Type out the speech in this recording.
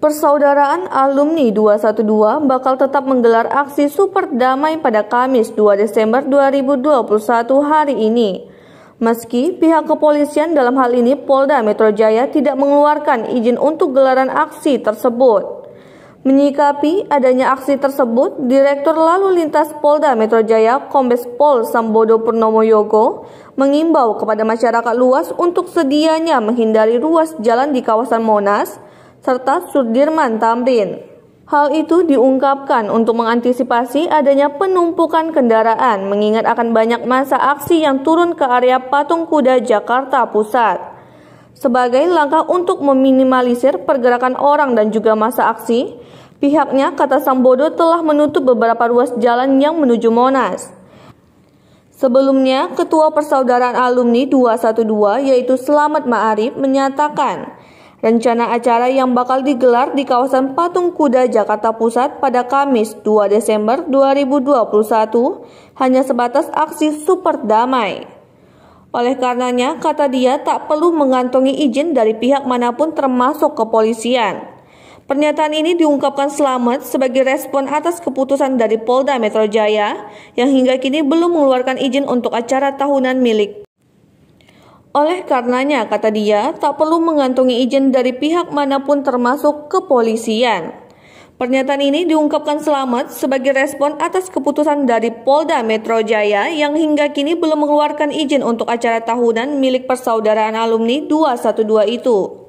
Persaudaraan Alumni 212 bakal tetap menggelar aksi super damai pada Kamis 2 Desember 2021 hari ini. Meski pihak kepolisian dalam hal ini Polda Metro Jaya tidak mengeluarkan izin untuk gelaran aksi tersebut. Menyikapi adanya aksi tersebut, Direktur Lalu Lintas Polda Metro Jaya Kombes Pol Sambodo Purnomo Yogo mengimbau kepada masyarakat luas untuk sedianya menghindari ruas jalan di kawasan Monas – serta Sudirman Tamrin. Hal itu diungkapkan untuk mengantisipasi adanya penumpukan kendaraan mengingat akan banyak masa aksi yang turun ke area Patung Kuda Jakarta Pusat. Sebagai langkah untuk meminimalisir pergerakan orang dan juga masa aksi, pihaknya kata Sambodo telah menutup beberapa ruas jalan yang menuju Monas. Sebelumnya, Ketua Persaudaraan Alumni 212 yaitu Selamat Ma'arif menyatakan, Rencana acara yang bakal digelar di kawasan Patung Kuda Jakarta Pusat pada Kamis 2 Desember 2021 hanya sebatas aksi super damai. Oleh karenanya, kata dia tak perlu mengantongi izin dari pihak manapun termasuk kepolisian. Pernyataan ini diungkapkan Selamat sebagai respon atas keputusan dari Polda Metro Jaya yang hingga kini belum mengeluarkan izin untuk acara tahunan milik oleh karenanya, kata dia, tak perlu mengantungi izin dari pihak manapun termasuk kepolisian. Pernyataan ini diungkapkan Selamat sebagai respon atas keputusan dari Polda Metro Jaya yang hingga kini belum mengeluarkan izin untuk acara tahunan milik persaudaraan alumni 212 itu.